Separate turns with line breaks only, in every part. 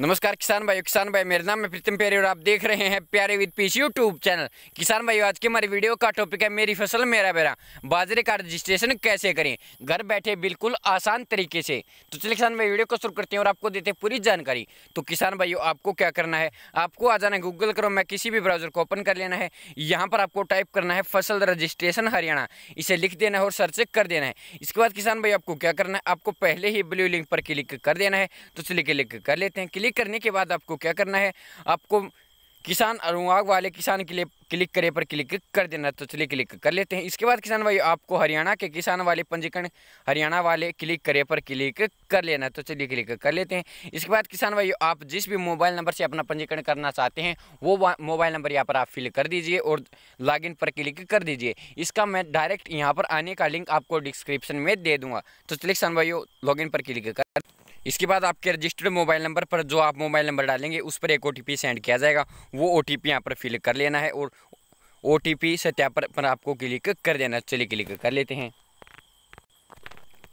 नमस्कार किसान भाइयों किसान भाई मेरा नाम है प्रीतम प्यारी और आप देख रहे हैं प्यारे विद पीस यूट्यूब चैनल किसान भाई आज की हमारी वीडियो का टॉपिक है मेरी फसल मेरा बेरा बाजरे का रजिस्ट्रेशन कैसे करें घर बैठे बिल्कुल आसान तरीके से तो चलिए किसान भाई वीडियो को शुरू करते हैं और आपको देते हैं पूरी जानकारी तो किसान भाइयों आपको क्या करना है आपको आ जाना गूगल करो मैं किसी भी ब्राउजर को ओपन कर लेना है यहाँ पर आपको टाइप करना है फसल रजिस्ट्रेशन हरियाणा इसे लिख देना है और सर्च कर देना है इसके बाद किसान भाई आपको क्या करना है आपको पहले ही ब्लू लिंक पर क्लिक कर देना है तो चलिए क्लिक कर लेते हैं क्लिक करने के बाद आपको क्या करना है आपको किसान अनुवाग वाले किसान के लिए क्लिक करे पर क्लिक कर देना तो चलिए क्लिक कर लेते हैं इसके बाद किसान भाई आपको हरियाणा के किसान वाले पंजीकरण हरियाणा वाले क्लिक करे पर क्लिक कर लेना तो चलिए क्लिक कर लेते हैं इसके बाद किसान भाई आप जिस भी मोबाइल नंबर से अपना पंजीकरण करना चाहते हैं वो मोबाइल नंबर यहाँ पर आप फिल कर दीजिए और लॉगिन पर क्लिक कर दीजिए इसका मैं डायरेक्ट यहाँ पर आने का लिंक आपको डिस्क्रिप्शन में दे दूँगा तो चलिए किसान भाई लॉगिन पर क्लिक कर इसके बाद आपके रजिस्टर्ड मोबाइल नंबर पर जो आप मोबाइल नंबर डालेंगे उस पर एक ओ सेंड किया जाएगा वो ओ टी यहाँ पर फिल कर लेना है और ओ टी पी सत्यापन पर आपको क्लिक कर देना चलिए क्लिक कर लेते हैं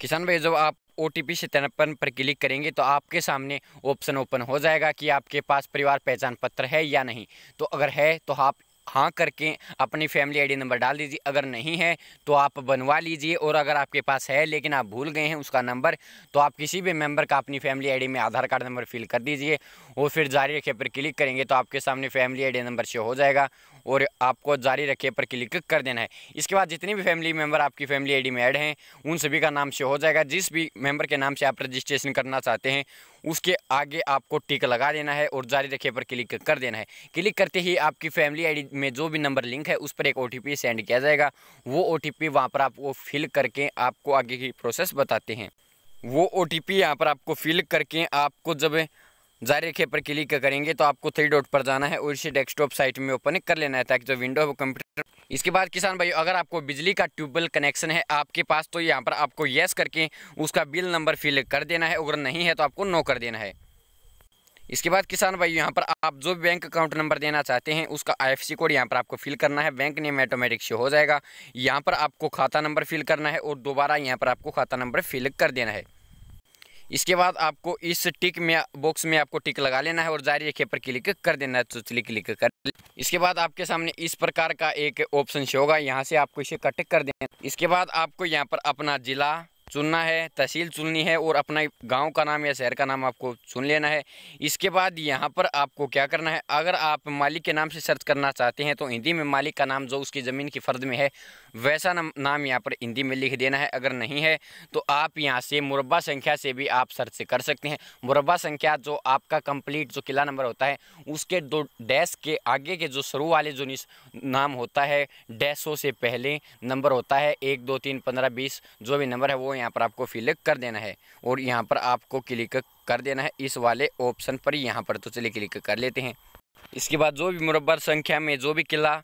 किसान भाई जब आप ओ टी पी सत्यापन पर क्लिक करेंगे तो आपके सामने ऑप्शन ओपन हो जाएगा कि आपके पास परिवार पहचान पत्र है या नहीं तो अगर है तो आप हाँ करके अपनी फैमिली आईडी नंबर डाल दीजिए अगर नहीं है तो आप बनवा लीजिए और अगर आपके पास है लेकिन आप भूल गए हैं उसका नंबर तो आप किसी भी मेंबर का अपनी फैमिली आईडी में आधार कार्ड नंबर फिल कर दीजिए और फिर जारी रखे पर क्लिक करेंगे तो आपके सामने फैमिली डी नंबर शो हो जाएगा और आपको जारी रखे पर क्लिक कर देना है इसके बाद जितनी भी फैमिली मेम्बर आपकी फैमिली आई में ऐड हैं उन सभी का नाम से हो जाएगा जिस भी मेम्बर के नाम से आप रजिस्ट्रेशन करना चाहते हैं उसके आगे आपको टिक लगा देना है और जारी रखे पर क्लिक कर देना है क्लिक करते ही आपकी फैमिली आईडी में जो भी नंबर लिंक है उस पर एक ओटीपी सेंड किया जाएगा वो ओटीपी वहाँ पर आप वो फिल करके आपको आगे की प्रोसेस बताते हैं वो ओ टी पी यहाँ पर आपको फिल करके आपको जब जारी रखे पर क्लिक करेंगे तो आपको थ्री डॉट पर जाना है और इसे डेस्कटॉप साइट में ओपन कर लेना है ताकि जो विंडो है वो कंप्यूटर इसके बाद किसान भाई अगर आपको बिजली का ट्यूबवेल कनेक्शन है आपके पास तो यहाँ पर आपको येस करके उसका बिल नंबर फिल कर देना है अगर नहीं है तो आपको नो कर देना है इसके बाद किसान भाई यहाँ पर आप जो बैंक अकाउंट नंबर देना चाहते हैं उसका आई कोड यहाँ पर आपको फिल करना है बैंक नेम ऑटोमेटिक शो हो जाएगा यहाँ पर आपको खाता नंबर फिल करना है और दोबारा यहाँ पर आपको खाता नंबर फिल कर देना है इसके बाद आपको इस टिक में बॉक्स में आपको टिक लगा लेना है और जारी रखे पर क्लिक कर देना है चुचली तो क्लिक कर इसके बाद आपके सामने इस प्रकार का एक ऑप्शन शो होगा यहाँ से आपको इसे कट कर देना इसके बाद आपको यहाँ पर अपना ज़िला चुनना है तहसील चुननी है और अपना गांव का नाम या शहर का नाम आपको चुन लेना है इसके बाद यहाँ पर आपको क्या करना है अगर आप मालिक के नाम से सर्च करना चाहते हैं तो हिंदी में मालिक का नाम जो उसकी ज़मीन की फ़र्द में है वैसा नाम यहाँ पर हिंदी में लिख देना है अगर नहीं है तो आप यहाँ से मुरबा संख्या से भी आप सर्च कर सकते हैं मुरबा संख्या जो आपका कंप्लीट जो किला नंबर होता है उसके दो डैश के आगे के जो शुरू वाले जो नाम होता है डैशों से पहले नंबर होता है एक दो तीन पंद्रह बीस जो भी नंबर है वो यहाँ पर आपको फिल कर देना है और यहाँ पर आपको क्लिक कर देना है इस वाले ऑप्शन पर यहाँ पर तो चलिए क्लिक कर लेते हैं इसके बाद जो भी मुरबर संख्या में जो भी किला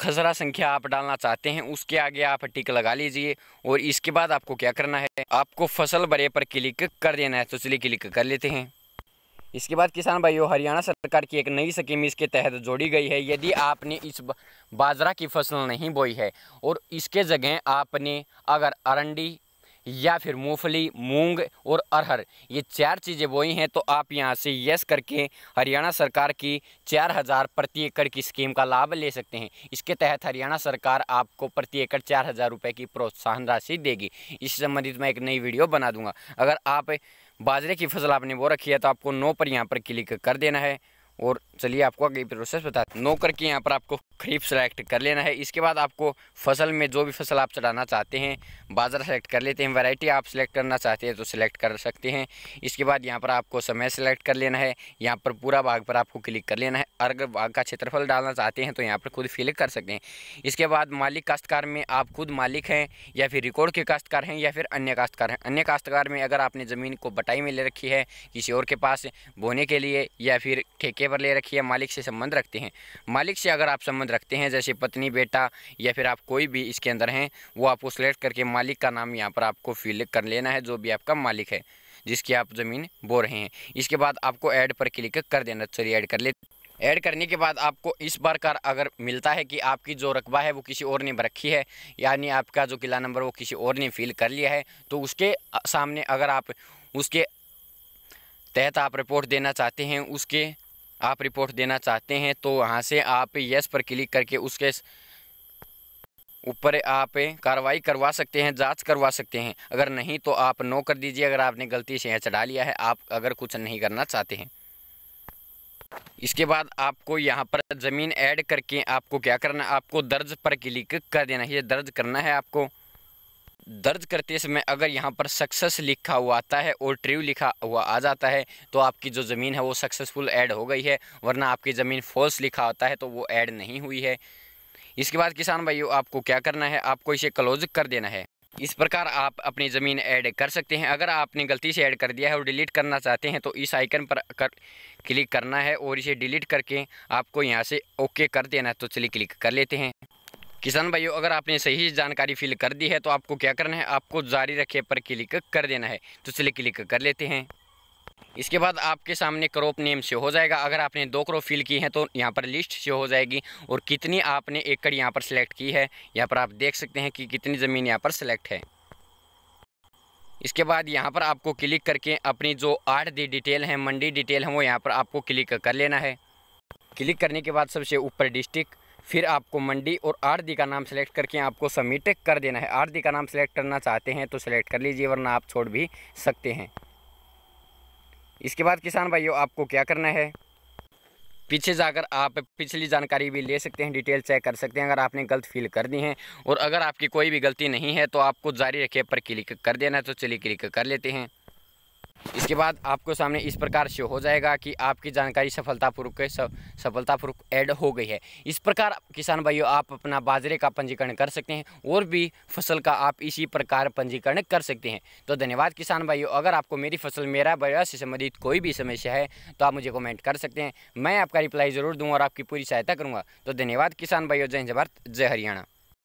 खसरा संख्या आप डालना चाहते हैं उसके आगे आप टिक लगा लीजिए और इसके बाद आपको क्या करना है आपको फसल बरे पर क्लिक कर देना है तो चलिए क्लिक कर लेते हैं इसके बाद किसान भाइयों हरियाणा सरकार की एक नई स्कीम इसके तहत जोड़ी गई है यदि आपने इस बाजरा की फसल नहीं बोई है और इसके जगह आपने अगर अरंडी या फिर मूंगफली मूंग और अरहर ये चार चीज़ें बोई हैं तो आप यहाँ से यस करके हरियाणा सरकार की चार हज़ार प्रति एकड़ की स्कीम का लाभ ले सकते हैं इसके तहत हरियाणा सरकार आपको प्रति एकड़ चार हज़ार रुपये की प्रोत्साहन राशि देगी इस संबंधित मैं एक नई वीडियो बना दूंगा अगर आप बाजरे की फसल आपने बो रखी है तो आपको नो पर यहाँ पर क्लिक कर देना है और चलिए आपको आगे प्रोसेस बता नो करके यहाँ पर आपको खरीफ सेलेक्ट कर लेना है इसके बाद आपको फसल में जो भी फसल आप चढ़ाना चाहते हैं बाजार सेलेक्ट कर लेते हैं वैरायटी आप सेलेक्ट करना चाहते हैं तो सिलेक्ट कर सकते हैं इसके बाद यहाँ पर आपको समय सेलेक्ट कर लेना है यहाँ पर पूरा भाग पर आपको क्लिक कर लेना है अगर बाघ का क्षेत्रफल डालना चाहते हैं तो यहाँ पर खुद फिल कर सकते हैं इसके बाद मालिक काश्तकार में आप खुद मालिक हैं या फिर रिकॉर्ड के काश्तकार हैं या फिर अन्य काश्तकार हैं अन्य काश्तकार में अगर आपने ज़मीन को बटाई में ले रखी है किसी और के पास बोने के लिए या फिर ठेके पर ले रखी है मालिक से संबंध रखते हैं मालिक से अगर आप संबंध रखते हैं जैसे पत्नी बेटा या फिर आप कोई भी इसके अंदर हैं वो आपको सेलेक्ट करके मालिक का नाम यहाँ पर आपको फिल कर लेना है जो भी आपका मालिक है जिसकी आप ज़मीन बो रहे हैं इसके बाद आपको ऐड पर क्लिक कर देना चलिए ऐड कर ले ऐड करने के बाद आपको इस बार का अगर मिलता है कि आपकी जो रकबा है वो किसी और ने रखी है यानी आपका जो किला नंबर वो किसी और ने फिल कर लिया है तो उसके सामने अगर आप उसके तहत आप रिपोर्ट देना चाहते हैं उसके आप रिपोर्ट देना चाहते हैं तो वहाँ से आप यस पर क्लिक करके उसके ऊपर आप कार्रवाई करवा सकते हैं जांच करवा सकते हैं अगर नहीं तो आप नो कर दीजिए अगर आपने गलती से यहाँ चढ़ा लिया है आप अगर कुछ नहीं करना चाहते हैं इसके बाद आपको यहाँ पर ज़मीन ऐड करके आपको क्या करना आपको दर्ज पर क्लिक कर देना ये दर्ज करना है आपको दर्ज करते समय अगर यहाँ पर सक्सेस लिखा हुआ आता है और ट्रिव लिखा हुआ आ जाता है तो आपकी जो ज़मीन है वो सक्सेसफुल ऐड हो गई है वरना आपकी ज़मीन फॉल्स लिखा होता है तो वो ऐड नहीं हुई है इसके बाद किसान भाइयों आपको क्या करना है आपको इसे क्लोज कर देना है इस प्रकार आप अपनी ज़मीन ऐड कर सकते हैं अगर आपने गलती से ऐड कर दिया है और डिलीट करना चाहते हैं तो इस आइकन पर कर क्लिक करना है और इसे डिलीट करके आपको यहाँ से ओके कर देना है तो चलिए क्लिक कर लेते हैं किसान भाइयों अगर आपने सही जानकारी फिल कर दी है तो आपको क्या करना है आपको जारी रखे पर क्लिक कर देना है तो चलिए क्लिक कर लेते हैं इसके बाद आपके सामने क्रॉप नेम से हो जाएगा अगर आपने दो क्रॉप फिल की हैं तो यहाँ पर लिस्ट से हो जाएगी और कितनी आपने एकड़ यहाँ पर सिलेक्ट की है यहाँ पर आप देख सकते हैं कि कितनी ज़मीन यहाँ पर सिलेक्ट है इसके बाद यहाँ पर आपको क्लिक करके अपनी जो आठ दी डिटेल हैं मंडी डिटेल हैं वो यहाँ पर आपको क्लिक कर लेना है क्लिक करने के बाद सबसे ऊपर डिस्ट्रिक्ट फिर आपको मंडी और आरदी का नाम सेलेक्ट करके आपको सबमिट कर देना है आरदी का नाम सेलेक्ट करना चाहते हैं तो सेलेक्ट कर लीजिए वरना आप छोड़ भी सकते हैं इसके बाद किसान भाइयों आपको क्या करना है पीछे जाकर आप पिछली जानकारी भी ले सकते हैं डिटेल चेक कर सकते हैं अगर आपने गलत फील कर दी है और अगर आपकी कोई भी गलती नहीं है तो आपको जारी रखे पर क्लिक कर देना है तो चलिए क्लिक कर लेते हैं इसके बाद आपको सामने इस प्रकार से हो जाएगा कि आपकी जानकारी सफलतापूर्वक सफलतापूर्वक ऐड हो गई है इस प्रकार किसान भाइयों आप अपना बाजरे का पंजीकरण कर सकते हैं और भी फसल का आप इसी प्रकार पंजीकरण कर सकते हैं तो धन्यवाद किसान भाइयों अगर आपको मेरी फसल मेरा बया से संबंधित कोई भी समस्या है तो आप मुझे कॉमेंट कर सकते हैं मैं आपका रिप्लाई ज़रूर दूँ और आपकी पूरी सहायता करूँगा तो धन्यवाद किसान भाइयों जय भारत जय हरियाणा